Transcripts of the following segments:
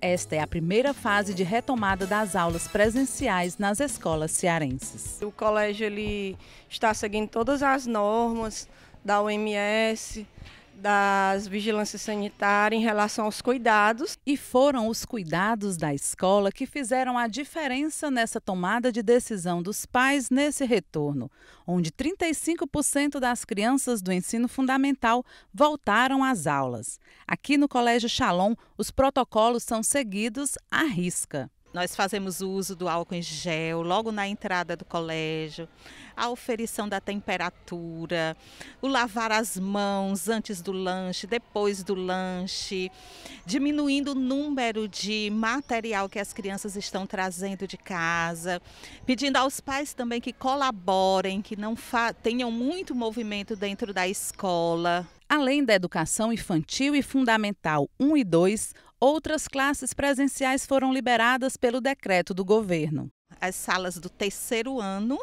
Esta é a primeira fase de retomada das aulas presenciais nas escolas cearenses. O colégio ele está seguindo todas as normas da OMS, das vigilâncias sanitárias em relação aos cuidados. E foram os cuidados da escola que fizeram a diferença nessa tomada de decisão dos pais nesse retorno, onde 35% das crianças do ensino fundamental voltaram às aulas. Aqui no Colégio Shalom, os protocolos são seguidos à risca. Nós fazemos o uso do álcool em gel logo na entrada do colégio, a oferição da temperatura, o lavar as mãos antes do lanche, depois do lanche, diminuindo o número de material que as crianças estão trazendo de casa, pedindo aos pais também que colaborem, que não tenham muito movimento dentro da escola. Além da educação infantil e fundamental 1 e 2, outras classes presenciais foram liberadas pelo decreto do governo. As salas do terceiro ano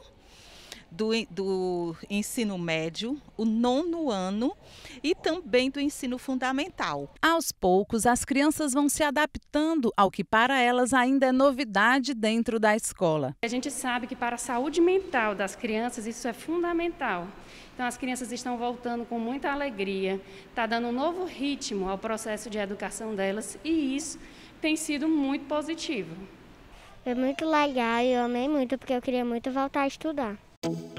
do, do ensino médio, o nono ano e também do ensino fundamental. Aos poucos, as crianças vão se adaptando ao que para elas ainda é novidade dentro da escola. A gente sabe que para a saúde mental das crianças isso é fundamental. Então as crianças estão voltando com muita alegria, está dando um novo ritmo ao processo de educação delas e isso tem sido muito positivo. É muito legal e eu amei muito porque eu queria muito voltar a estudar. Thank you.